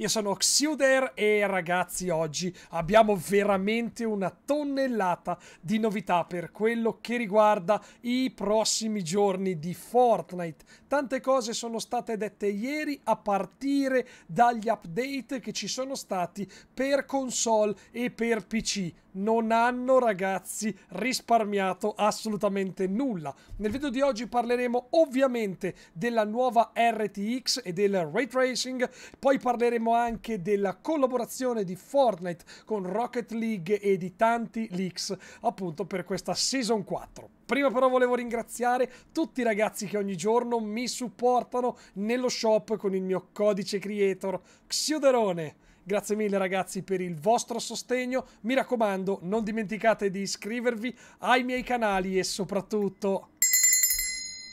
Io sono Xuder e ragazzi oggi abbiamo veramente una tonnellata di novità per quello che riguarda i prossimi giorni di Fortnite. Tante cose sono state dette ieri a partire dagli update che ci sono stati per console e per PC. Non hanno ragazzi risparmiato assolutamente nulla. Nel video di oggi parleremo ovviamente della nuova RTX e del ray tracing, poi parleremo parleremo anche della collaborazione di Fortnite con Rocket League e di tanti leaks appunto per questa Season 4. Prima però volevo ringraziare tutti i ragazzi che ogni giorno mi supportano nello shop con il mio codice creator Xiuderone. Grazie mille ragazzi per il vostro sostegno, mi raccomando non dimenticate di iscrivervi ai miei canali e soprattutto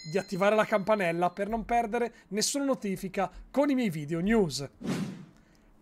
di attivare la campanella per non perdere nessuna notifica con i miei video news.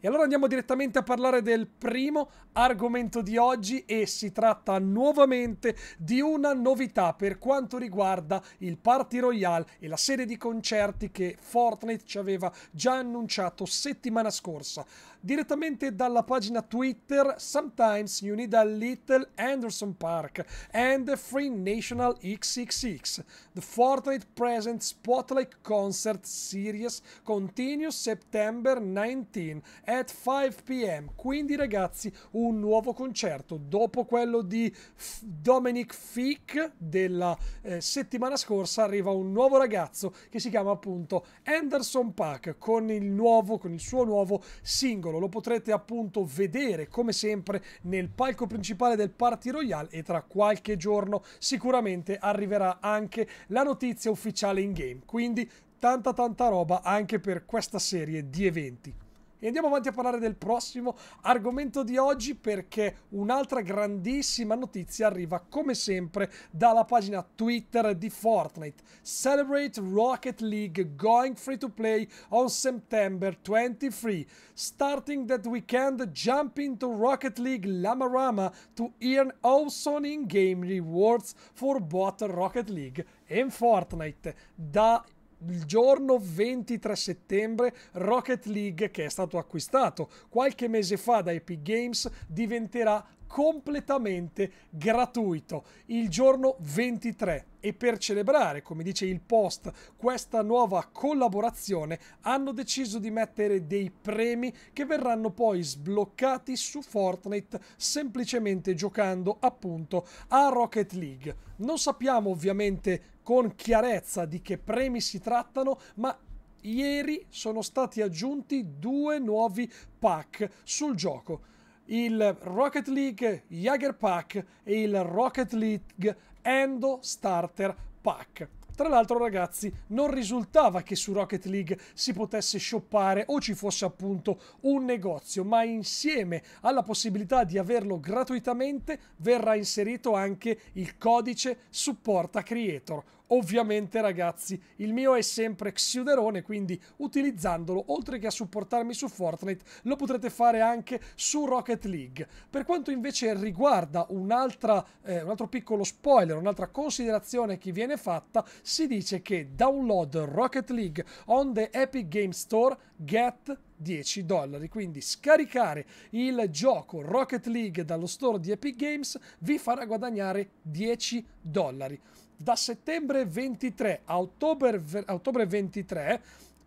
E allora andiamo direttamente a parlare del primo argomento di oggi e si tratta nuovamente di una novità per quanto riguarda il Party Royale e la serie di concerti che Fortnite ci aveva già annunciato settimana scorsa. Direttamente dalla pagina Twitter, Sometimes you need a little Anderson Park and the Free National XXX. The Fortnite Present Spotlight Concert Series continues September 19 at 5 pm. Quindi ragazzi, un nuovo concerto dopo quello di F- Dominic Fick della eh, settimana scorsa arriva un nuovo ragazzo che si chiama appunto Anderson Pack con il nuovo con il suo nuovo singolo. Lo potrete appunto vedere come sempre nel palco principale del Party Royale e tra qualche giorno sicuramente arriverà anche la notizia ufficiale in game. Quindi tanta tanta roba anche per questa serie di eventi. E andiamo avanti a parlare del prossimo argomento di oggi perché un'altra grandissima notizia arriva come sempre dalla pagina Twitter di Fortnite. Celebrate Rocket League going free to play on September 23. Starting that weekend, jump into Rocket League Lama Rama to earn awesome in-game rewards for both Rocket League and Fortnite. Da il giorno 23 settembre Rocket League che è stato acquistato qualche mese fa da Epic Games diventerà completamente gratuito il giorno 23 e per celebrare, come dice il post, questa nuova collaborazione hanno deciso di mettere dei premi che verranno poi sbloccati su Fortnite semplicemente giocando appunto a Rocket League. Non sappiamo ovviamente con chiarezza di che premi si trattano, ma ieri sono stati aggiunti due nuovi pack sul gioco. Il Rocket League Jager Pack e il Rocket League Endo Starter Pack. Tra l'altro ragazzi non risultava che su Rocket League si potesse shoppare o ci fosse appunto un negozio, ma insieme alla possibilità di averlo gratuitamente verrà inserito anche il codice supporta creator, Ovviamente ragazzi, il mio è sempre Xiuderone, quindi utilizzandolo, oltre che a supportarmi su Fortnite, lo potrete fare anche su Rocket League. Per quanto invece riguarda un'altra, eh, un altro piccolo spoiler, un'altra considerazione che viene fatta, si dice che download Rocket League on the Epic Game Store, get 10 dollari. Quindi scaricare il gioco Rocket League dallo store di Epic Games vi farà guadagnare 10 dollari da settembre 23 a ottobre, ottobre 23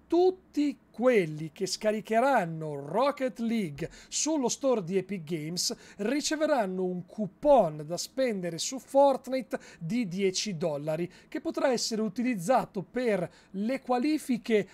tutti quelli che scaricheranno Rocket League sullo store di Epic Games riceveranno un coupon da spendere su Fortnite di 10 dollari che potrà essere utilizzato per le qualifiche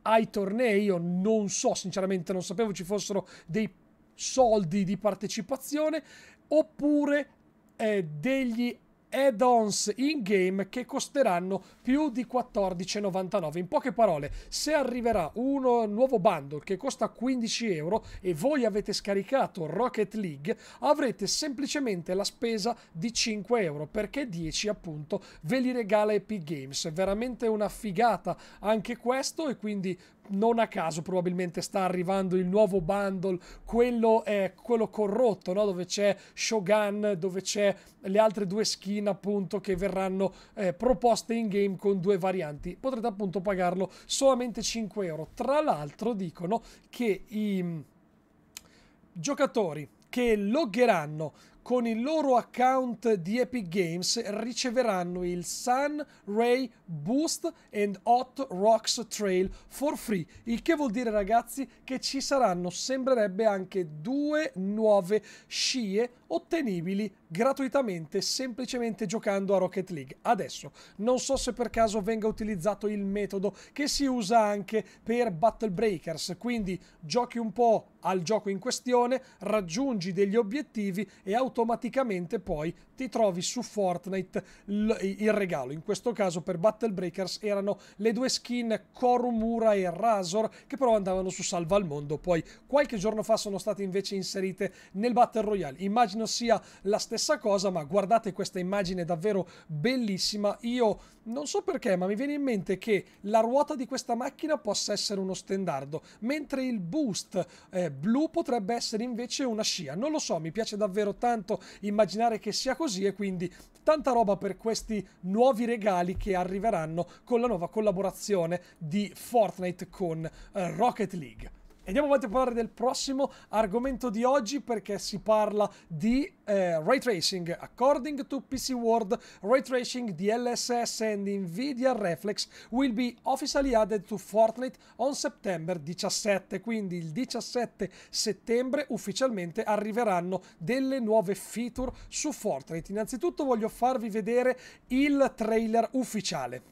ai tornei. Io non so, sinceramente non sapevo ci fossero dei soldi di partecipazione oppure eh, degli add-ons in-game che costeranno più di 14,99. In poche parole, se arriverà un nuovo bundle che costa 15 euro e voi avete scaricato Rocket League, avrete semplicemente la spesa di 5 euro perché 10 appunto ve li regala Epic Games. Veramente una figata anche questo e quindi non a caso probabilmente sta arrivando il nuovo bundle, quello, è eh, quello corrotto, no? dove c'è Shogun, dove c'è le altre due skin appunto che verranno eh, proposte in game con due varianti. Potrete appunto pagarlo solamente 5 euro. Tra l'altro dicono che i mm, giocatori che loggeranno con il loro account di Epic Games riceveranno il Sun Ray Boost and Hot Rocks Trail for free, il che vuol dire ragazzi che ci saranno, sembrerebbe anche due nuove scie ottenibili gratuitamente semplicemente giocando a Rocket League. Adesso non so se per caso venga utilizzato il metodo che si usa anche per Battle Breakers, quindi giochi un po' al gioco in questione, raggiungi degli obiettivi e automaticamente automaticamente poi ti trovi su Fortnite il regalo. In questo caso per Battle Breakers erano le due skin Korumura e Razor che però andavano su Salva al Mondo. Poi qualche giorno fa sono state invece inserite nel Battle Royale. Immagino sia la stessa cosa, ma guardate questa immagine davvero bellissima. Io non so perché, ma mi viene in mente che la ruota di questa macchina possa essere uno stendardo, mentre il boost eh, blu potrebbe essere invece una scia. Non lo so, mi piace davvero tanto soltanto immaginare che sia così e quindi tanta roba per questi nuovi regali che arriveranno con la nuova collaborazione di Fortnite con eh, Rocket League. Andiamo avanti a parlare del prossimo argomento di oggi perché si parla di eh, ray tracing. According to PC World, ray tracing DLSS and Nvidia Reflex will be officially added to Fortnite on September 17. Quindi il 17 settembre ufficialmente arriveranno delle nuove feature su Fortnite. Innanzitutto voglio farvi vedere il trailer ufficiale.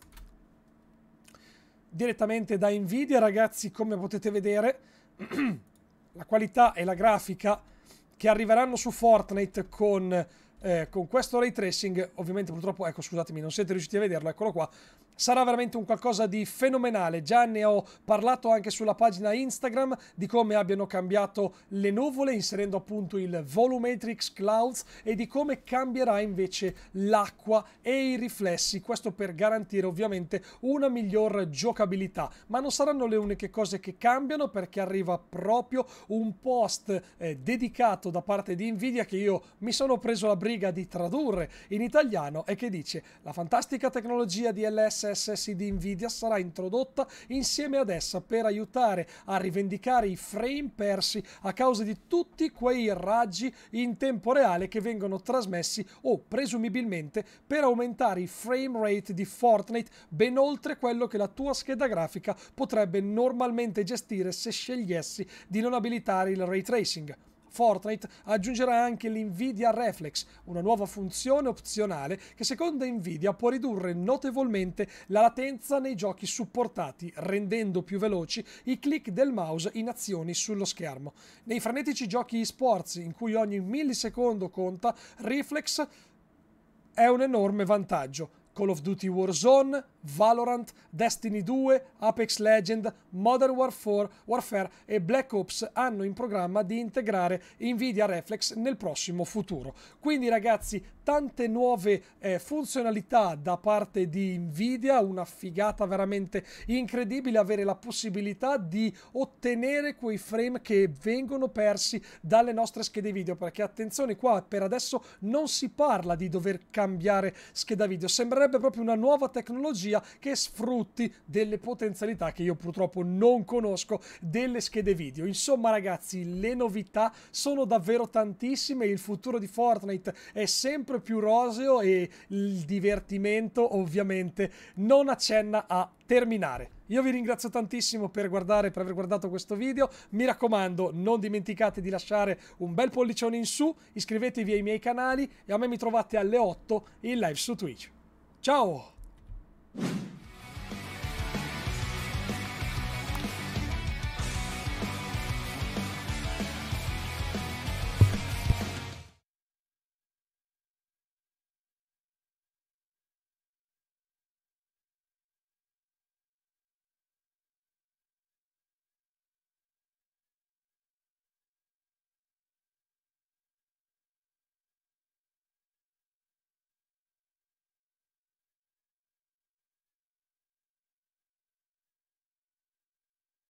Direttamente da Nvidia, ragazzi, come potete vedere la qualità e la grafica che arriveranno su Fortnite con, eh, con questo ray tracing, ovviamente purtroppo, ecco scusatemi, non siete riusciti a vederlo, eccolo qua, sarà veramente un qualcosa di fenomenale. Già ne ho parlato anche sulla pagina Instagram di come abbiano cambiato le nuvole inserendo appunto il Volumetrix Clouds e di come cambierà invece l'acqua e i riflessi. Questo per garantire ovviamente una miglior giocabilità. Ma non saranno le uniche cose che cambiano perché arriva proprio un post eh, dedicato da parte di Nvidia che io mi sono preso la briga di tradurre in italiano e che dice la fantastica tecnologia di LS SSD Nvidia sarà introdotta insieme ad essa per aiutare a rivendicare i frame persi a causa di tutti quei raggi in tempo reale che vengono trasmessi o presumibilmente per aumentare i frame rate di Fortnite ben oltre quello che la tua scheda grafica potrebbe normalmente gestire se scegliessi di non abilitare il ray tracing. Fortnite aggiungerà anche l'NVIDIA Reflex, una nuova funzione opzionale che secondo Nvidia può ridurre notevolmente la latenza nei giochi supportati, rendendo più veloci i click del mouse in azioni sullo schermo. Nei frenetici giochi esports, in cui ogni millisecondo conta, Reflex è un enorme vantaggio. Call of Duty Warzone, Valorant, Destiny 2, Apex Legend, Modern Warfare, Warfare e Black Ops hanno in programma di integrare Nvidia Reflex nel prossimo futuro. Quindi ragazzi, tante nuove eh, funzionalità da parte di Nvidia, una figata veramente incredibile avere la possibilità di ottenere quei frame che vengono persi dalle nostre schede video, perché attenzione qua per adesso non si parla di dover cambiare scheda video, sembra vorrebbe proprio una nuova tecnologia che sfrutti delle potenzialità che io purtroppo non conosco delle schede video. Insomma ragazzi, le novità sono davvero tantissime, il futuro di Fortnite è sempre più roseo e il divertimento ovviamente non accenna a terminare. Io vi ringrazio tantissimo per guardare, per aver guardato questo video. Mi raccomando, non dimenticate di lasciare un bel pollicione in su, iscrivetevi ai miei canali e a me mi trovate alle 8 in live su Twitch. Ciao!